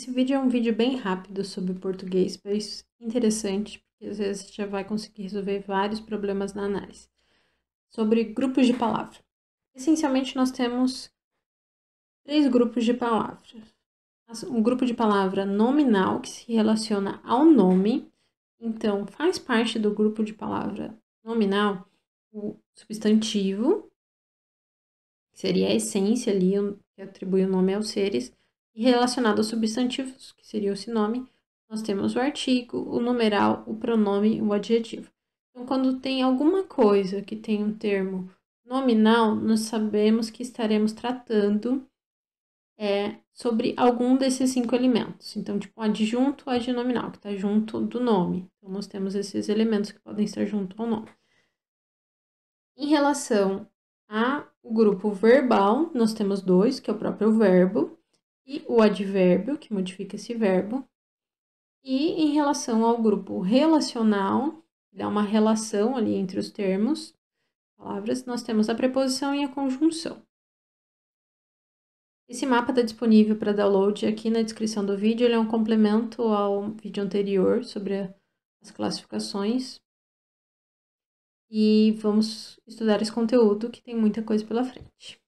Esse vídeo é um vídeo bem rápido sobre português, mas é interessante, porque às vezes já vai conseguir resolver vários problemas na análise. Sobre grupos de palavra. Essencialmente, nós temos três grupos de palavras. Um grupo de palavra nominal, que se relaciona ao nome. Então, faz parte do grupo de palavra nominal o substantivo, que seria a essência ali, que atribui o nome aos seres e relacionado aos substantivos, que seria esse nome, nós temos o artigo, o numeral, o pronome e o adjetivo. Então, quando tem alguma coisa que tem um termo nominal, nós sabemos que estaremos tratando é, sobre algum desses cinco elementos. Então, tipo, adjunto ou adnominal, que está junto do nome. Então, nós temos esses elementos que podem estar junto ao nome. Em relação ao grupo verbal, nós temos dois, que é o próprio verbo, e o advérbio, que modifica esse verbo. E em relação ao grupo relacional, dá uma relação ali entre os termos, palavras, nós temos a preposição e a conjunção. Esse mapa está disponível para download aqui na descrição do vídeo, ele é um complemento ao vídeo anterior sobre as classificações. E vamos estudar esse conteúdo que tem muita coisa pela frente.